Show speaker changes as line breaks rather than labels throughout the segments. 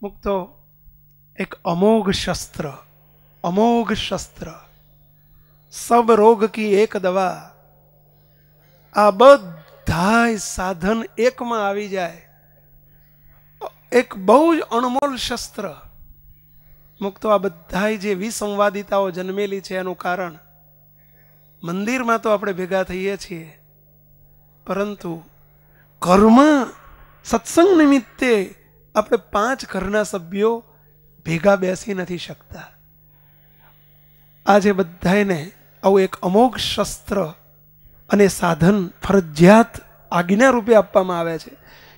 મુક્તો એક અમોઘ શસ્ત્ર અમોઘ શસ્ત્ર સબ રોગ કી એક દવા આ બધાય સાધન એકમાં આવી જાય એક બહુ જ અણમોલ શસ્ત્ર મુક્તો આ બધાય જે વિસંવાદિતાઓ જન્મેલી છે એનું કારણ મંદિરમાં તો આપણે ભેગા થઈએ છીએ પરંતુ કર્મ સત્સંગ નિમિત્તે આપણે પાંચ ઘરના સભ્યો ભેગા બેસી નથી શકતા આજે બધાને આવું એક અમોઘ શસ્ત્ર અને સાધન ફરજિયાત આજ્ઞા રૂપે આપવામાં આવે છે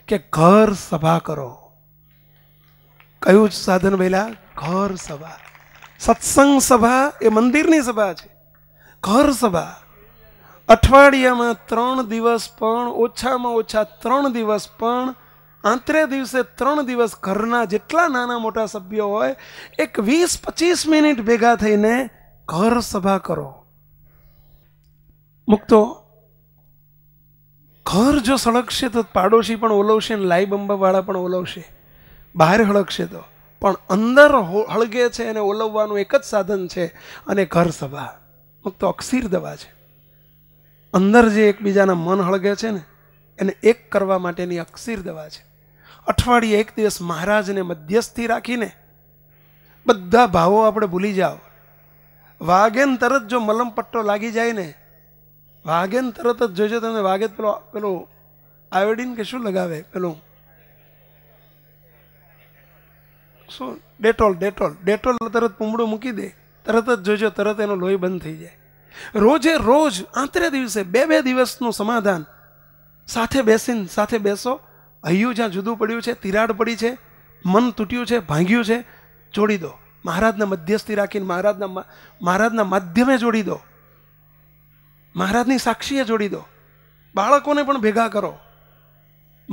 કે ઘર સભા કરો કયું જ સાધન પહેલા ઘર સભા સત્સંગ સભા એ મંદિરની સભા છે ઘર સભા અઠવાડિયામાં ત્રણ દિવસ પણ ઓછામાં ઓછા ત્રણ દિવસ પણ આંતરે દિવસે ત્રણ દિવસ ઘરના જેટલા નાના મોટા સભ્યો હોય એક વીસ પચીસ મિનિટ ભેગા થઈને ઘર સભા કરો મુક્તો ઘર જો સળગશે તો પાડોશી પણ ઓલવશે ને લાઈ બંબાવાળા પણ ઓલવશે બહાર હળગશે તો પણ અંદર હળગે છે અને ઓલવવાનું એક જ સાધન છે અને ઘર સભા મુક્તો અક્ષીર દવા છે અંદર જે એકબીજાના મન હળગે છે ને એને એક કરવા માટેની અક્ષીર દવા છે અઠવાડિયે એક દિવસ મહારાજને મધ્યસ્થી રાખીને બધા ભાવો આપણે ભૂલી જાઓ વાઘેન તરત જો મલમ પટ્ટો લાગી જાય ને વાઘેન તરત જ જોજો તમે વાઘે પેલો પેલો આયોડિન કે શું લગાવે પેલું શું ડેટોલ ડેટોલ ડેટોલ તરત પૂમડું મૂકી દે તરત જ જોજો તરત એનો લોહી બંધ થઈ જાય રોજે રોજ આંતરે દિવસે બે બે દિવસનું સમાધાન સાથે બેસીને સાથે બેસો અહીંયું જ્યાં જુદું પડ્યું છે તિરાડ પડી છે મન તૂટ્યું છે ભાંગ્યું છે જોડી દો મહારાજને મધ્યસ્થી રાખીને મહારાજના મહારાજના માધ્યમે જોડી દો મહારાજની સાક્ષીએ જોડી દો બાળકોને પણ ભેગા કરો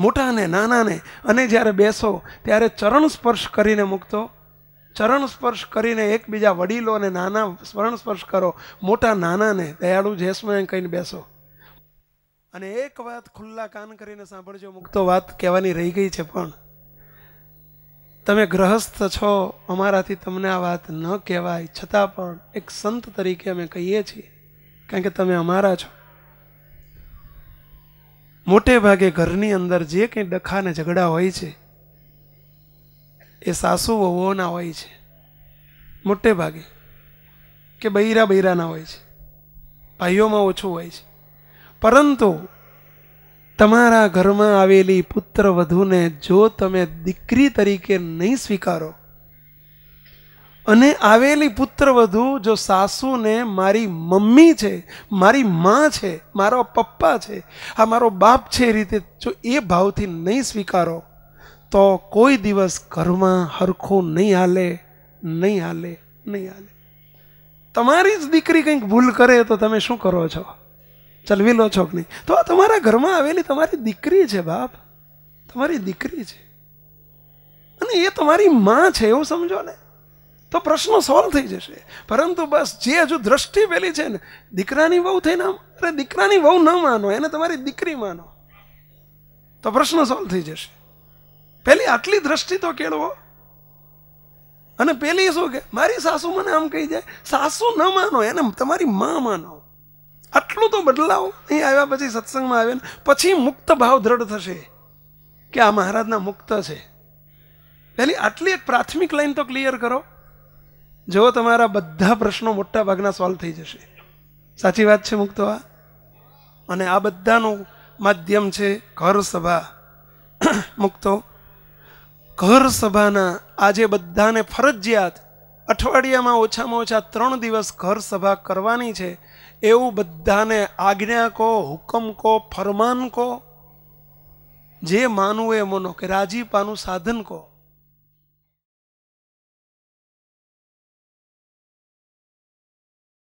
મોટાને નાનાને અને જ્યારે બેસો ત્યારે ચરણ સ્પર્શ કરીને મૂકતો ચરણ સ્પર્શ કરીને એકબીજા વડીલો અને નાના સ્મરણ સ્પર્શ કરો મોટા નાનાને દયાળુ જેસમાં કહીને બેસો અને એક વાત ખુલ્લા કાન કરીને સાંભળજો મુક્તો વાત કહેવાની રહી ગઈ છે પણ તમે ગ્રહસ્થ છો અમારાથી તમને આ વાત ન કહેવાય છતાં પણ એક સંત તરીકે અમે કહીએ છીએ કારણ કે તમે અમારા છો મોટે ભાગે ઘરની અંદર જે કંઈ ડખાને ઝઘડા હોય છે એ સાસુ વહુઓના હોય છે મોટે ભાગે કે બૈરા બૈરાના હોય છે ભાઈઓમાં ઓછું હોય છે પરંતુ તમારા ઘરમાં આવેલી પુત્ર વધુને જો તમે દીકરી તરીકે નહીં સ્વીકારો અને આવેલી પુત્ર વધુ જો સાસુને મારી મમ્મી છે મારી મા છે મારો પપ્પા છે આ મારો બાપ છે એ રીતે જો એ ભાવથી નહીં સ્વીકારો તો કોઈ દિવસ ઘરમાં હરખું નહીં હાલે નહીં હાલે નહીં હાલે તમારી જ દીકરી કંઈક ભૂલ કરે તો તમે શું કરો છો ચલવી લો છોકની તો આ તમારા ઘરમાં આવેલી તમારી દીકરી છે બાપ તમારી દીકરી છે અને એ તમારી માં છે એવું સમજો ને તો પ્રશ્નો સોલ્વ થઈ જશે પરંતુ બસ જે હજુ દ્રષ્ટિ પેલી છે ને દીકરાની વહુ થઈ ના અરે દીકરાની વહુ ન માનો એને તમારી દીકરી માનો તો પ્રશ્ન સોલ્વ થઈ જશે પેલી આટલી દ્રષ્ટિ તો કેળવો અને પેલી શું કે મારી સાસુ મને આમ કહી જાય સાસુ ન માનો એને તમારી માં માનો આટલું તો બદલાવ અહીં આવ્યા પછી સત્સંગમાં આવ્યા ને પછી મુક્ત ભાવ દ્રઢ થશે કે આ મહારાજના મુક્ત છે પહેલી આટલી એક પ્રાથમિક લાઈન તો ક્લિયર કરો જો તમારા બધા પ્રશ્નો મોટા ભાગના સોલ્વ થઈ જશે સાચી વાત છે મુક્ત આ અને આ બધાનું માધ્યમ છે ઘર સભા મુક્તો ઘર સભાના આજે બધાને ફરજિયાત અઠવાડિયામાં ઓછામાં ઓછા ત્રણ દિવસ ઘર સભા કરવાની છે એવું બધાને આજ્ઞા કહો હુકમ કહો ફરમાન કહો જે માનવું એ મનો કે રાજીપાનું સાધન કહો